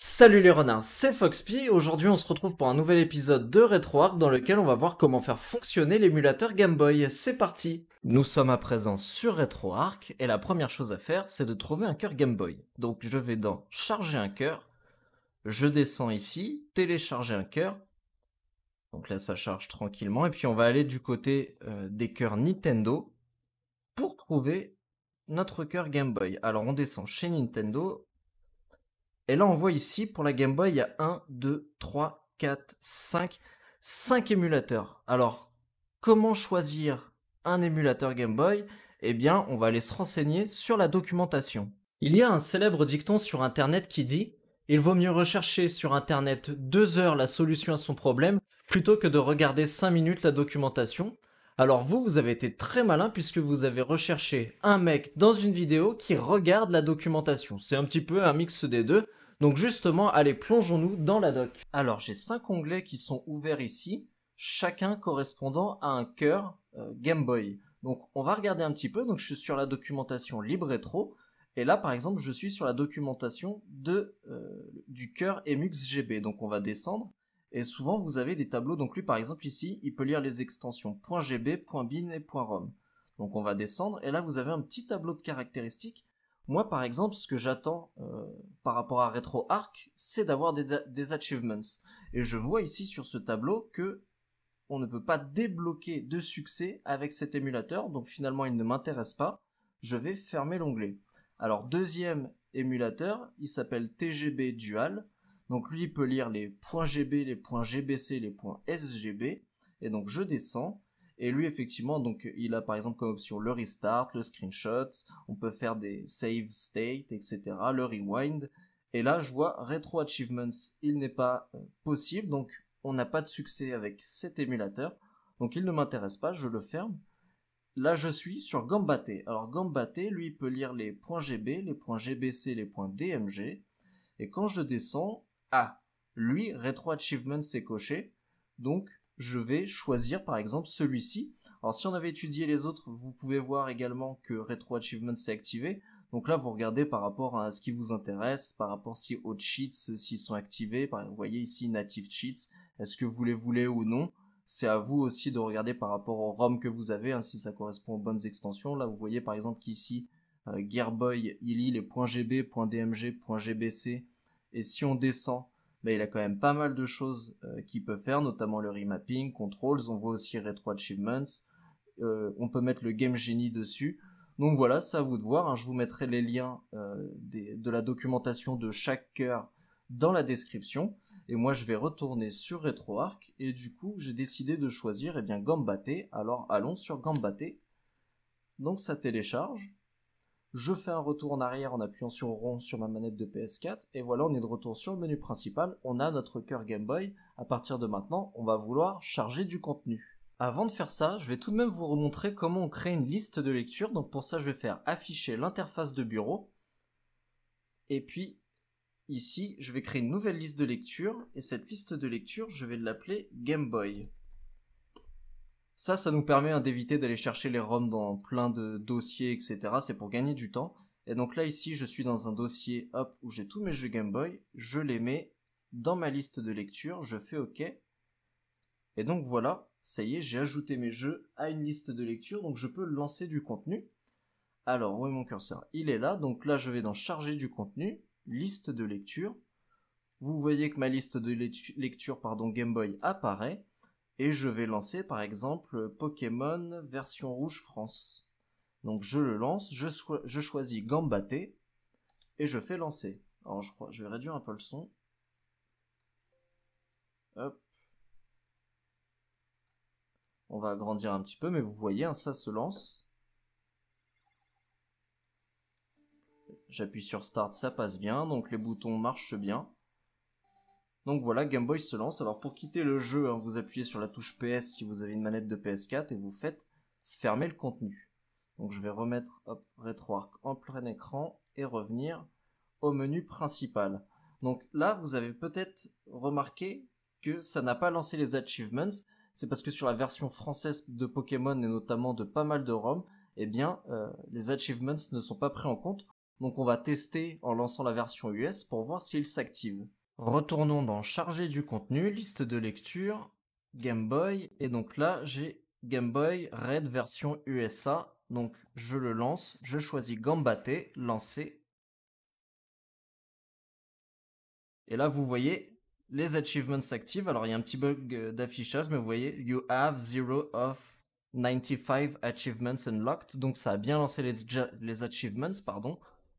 Salut les renards, c'est FoxPie, aujourd'hui on se retrouve pour un nouvel épisode de RetroArc dans lequel on va voir comment faire fonctionner l'émulateur Game Boy. C'est parti Nous sommes à présent sur RetroArc et la première chose à faire c'est de trouver un cœur Game Boy. Donc je vais dans charger un cœur, je descends ici, télécharger un cœur, donc là ça charge tranquillement et puis on va aller du côté euh, des cœurs Nintendo pour trouver notre cœur Game Boy. Alors on descend chez Nintendo, et là, on voit ici, pour la Game Boy, il y a 1, 2, 3, 4, 5, 5 émulateurs. Alors, comment choisir un émulateur Game Boy Eh bien, on va aller se renseigner sur la documentation. Il y a un célèbre dicton sur Internet qui dit il vaut mieux rechercher sur Internet deux heures la solution à son problème plutôt que de regarder cinq minutes la documentation. Alors vous, vous avez été très malin puisque vous avez recherché un mec dans une vidéo qui regarde la documentation. C'est un petit peu un mix des deux. Donc justement, allez, plongeons-nous dans la doc. Alors j'ai cinq onglets qui sont ouverts ici, chacun correspondant à un cœur euh, Game Boy. Donc on va regarder un petit peu, donc je suis sur la documentation Libretro. et là par exemple je suis sur la documentation de, euh, du cœur GB. donc on va descendre, et souvent vous avez des tableaux, donc lui par exemple ici, il peut lire les extensions .gb, .bin et .rom. Donc on va descendre, et là vous avez un petit tableau de caractéristiques moi, par exemple, ce que j'attends euh, par rapport à RetroArc, c'est d'avoir des, des, achievements. Et je vois ici sur ce tableau que on ne peut pas débloquer de succès avec cet émulateur, donc finalement il ne m'intéresse pas. Je vais fermer l'onglet. Alors deuxième émulateur, il s'appelle TGB Dual. Donc lui, il peut lire les points .gb, les points .gbc, les points .sgb. Et donc je descends et lui, effectivement, donc il a par exemple comme option le restart, le screenshot, on peut faire des save state, etc., le rewind. Et là, je vois Retro Achievements, il n'est pas euh, possible, donc on n'a pas de succès avec cet émulateur. Donc il ne m'intéresse pas, je le ferme. Là, je suis sur Gambaté. Alors Gambaté, lui, peut lire les points .gb, les points .gbc, les points .dmg. Et quand je descends, ah, lui, Retro Achievements est coché. Donc, je vais choisir par exemple celui-ci. Alors si on avait étudié les autres, vous pouvez voir également que Retro Achievement s'est activé. Donc là, vous regardez par rapport à ce qui vous intéresse, par rapport si aux cheats, euh, s'ils sont activés, vous voyez ici Native Cheats, est-ce que vous les voulez ou non c'est à vous aussi de regarder par rapport au ROM que vous avez, hein, si ça correspond aux bonnes extensions. Là, vous voyez par exemple qu'ici, euh, Gearboy, il lit les .gb, .dmg, Et si on descend, il a quand même pas mal de choses qui euh, qu'il peut faire, notamment le remapping, controls, on voit aussi Retro Achievements, euh, on peut mettre le Game Genie dessus. Donc voilà, ça à vous de voir, hein. je vous mettrai les liens euh, de la documentation de chaque cœur dans la description. Et moi, je vais retourner sur RetroArch, et du coup, j'ai décidé de choisir eh bien, Gambatte. Alors, allons sur Gambatte. Donc ça télécharge je fais un retour en arrière en appuyant sur rond sur ma manette de PS4, et voilà, on est de retour sur le menu principal, on a notre cœur Game Boy, à partir de maintenant, on va vouloir charger du contenu. Avant de faire ça, je vais tout de même vous remontrer comment on crée une liste de lecture, donc pour ça je vais faire afficher l'interface de bureau, et puis ici, je vais créer une nouvelle liste de lecture, et cette liste de lecture, je vais l'appeler Game Boy. Ça, ça nous permet hein, d'éviter d'aller chercher les ROM dans plein de dossiers, etc. C'est pour gagner du temps. Et donc là, ici, je suis dans un dossier, hop, où j'ai tous mes jeux Game Boy. Je les mets dans ma liste de lecture. Je fais OK. Et donc voilà, ça y est, j'ai ajouté mes jeux à une liste de lecture. Donc je peux lancer du contenu. Alors, où est mon curseur Il est là. Donc là, je vais dans charger du contenu, liste de lecture. Vous voyez que ma liste de lecture, pardon, Game Boy apparaît et je vais lancer par exemple Pokémon version rouge France. Donc je le lance, je, choisis Gambaté et je fais lancer. Alors je, je vais réduire un peu le son. Hop. On va agrandir un petit peu, mais vous voyez, hein, ça se lance. J'appuie sur Start, ça passe bien, donc les boutons marchent bien. Donc voilà, Game Boy se lance. Alors pour quitter le jeu, hein, vous appuyez sur la touche PS si vous avez une manette de PS4 et vous faites fermer le contenu. Donc je vais remettre hop, RetroArch en plein écran et revenir au menu principal. Donc là, vous avez peut-être remarqué que ça n'a pas lancé les achievements. C'est parce que sur la version française de Pokémon et notamment de pas mal de ROM, eh bien, euh, les achievements ne sont pas pris en compte. Donc on va tester en lançant la version US pour voir s'ils s'activent. Retournons dans charger du contenu, liste de lecture, Game Boy. Et donc là, j'ai Game Boy Red version USA. Donc je le lance, je choisis Gambate, lancer. Et là, vous voyez, les achievements s'activent. Alors il y a un petit bug euh, d'affichage, mais vous voyez, you have zero of 95 achievements unlocked. Donc ça a bien lancé les achievements, pardon.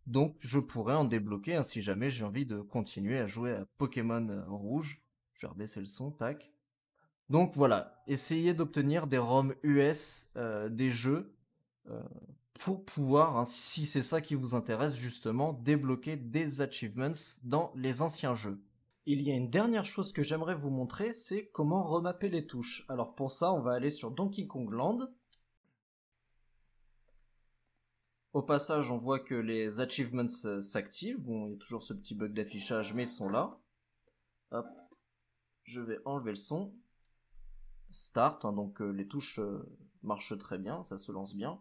Donc je pourrais en débloquer ainsi si jamais j'ai envie de continuer à jouer à Pokémon euh, rouge. Je vais rebaisser le son, tac. Donc voilà, essayez d'obtenir des ROM US euh, des jeux euh, pour pouvoir, hein, si c'est ça qui vous intéresse justement, débloquer des achievements dans les anciens jeux. Il y a une dernière chose que j'aimerais vous montrer, c'est comment remapper les touches. Alors pour ça, on va aller sur Donkey Kong Land, Au passage, on voit que les achievements euh, s'activent. Bon, il y a toujours ce petit bug d'affichage, mais ils sont là. Hop. Je vais enlever le son. Start, hein, donc euh, les touches euh, marchent très bien, ça se lance bien.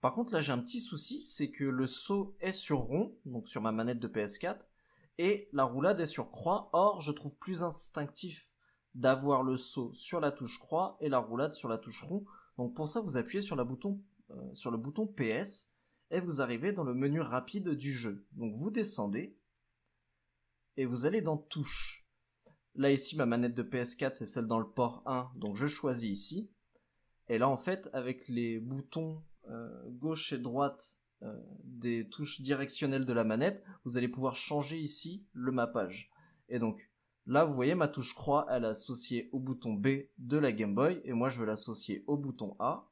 Par contre, là, j'ai un petit souci, c'est que le saut est sur rond, donc sur ma manette de PS4, et la roulade est sur croix. Or, je trouve plus instinctif d'avoir le saut sur la touche croix et la roulade sur la touche rond. Donc pour ça, vous appuyez sur, la bouton, sur le bouton PS et vous arrivez dans le menu rapide du jeu. Donc vous descendez et vous allez dans Touches ». Là ici ma manette de PS4 c'est celle dans le port 1 donc je choisis ici. Et là en fait avec les boutons euh, gauche et droite euh, des touches directionnelles de la manette vous allez pouvoir changer ici le mappage. Et donc là vous voyez ma touche croix elle est associée au bouton B de la Game Boy et moi je veux l'associer au bouton A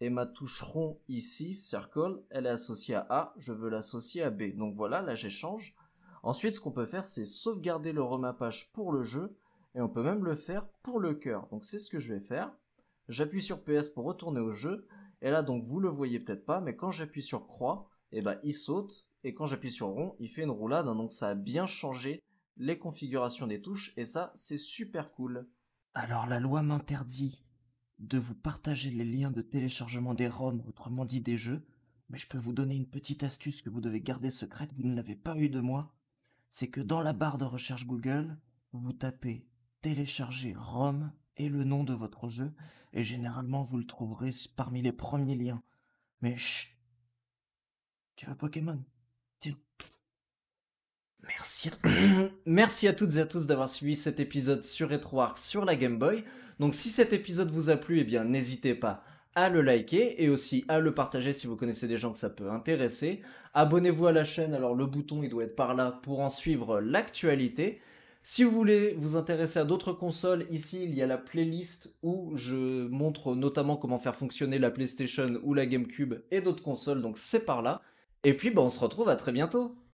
et ma touche rond ici, circle, elle est associée à A, je veux l'associer à B. Donc voilà, là j'échange. Ensuite, ce qu'on peut faire, c'est sauvegarder le remappage pour le jeu, et on peut même le faire pour le cœur. Donc c'est ce que je vais faire. J'appuie sur PS pour retourner au jeu, et là donc vous le voyez peut-être pas, mais quand j'appuie sur croix, et eh ben il saute, et quand j'appuie sur rond, il fait une roulade, hein. donc ça a bien changé les configurations des touches, et ça c'est super cool. Alors la loi m'interdit, de vous partager les liens de téléchargement des ROM, autrement dit des jeux, mais je peux vous donner une petite astuce que vous devez garder secrète, vous ne l'avez pas eue de moi, c'est que dans la barre de recherche Google, vous tapez télécharger ROM et le nom de votre jeu, et généralement vous le trouverez parmi les premiers liens. Mais chut Tu veux Pokémon Tiens. Merci à... Merci à toutes et à tous d'avoir suivi cet épisode sur RetroArch sur la Game Boy. Donc si cet épisode vous a plu, eh bien n'hésitez pas à le liker et aussi à le partager si vous connaissez des gens que ça peut intéresser. Abonnez-vous à la chaîne, alors le bouton il doit être par là pour en suivre l'actualité. Si vous voulez vous intéresser à d'autres consoles, ici il y a la playlist où je montre notamment comment faire fonctionner la PlayStation ou la GameCube et d'autres consoles, donc c'est par là. Et puis ben, on se retrouve à très bientôt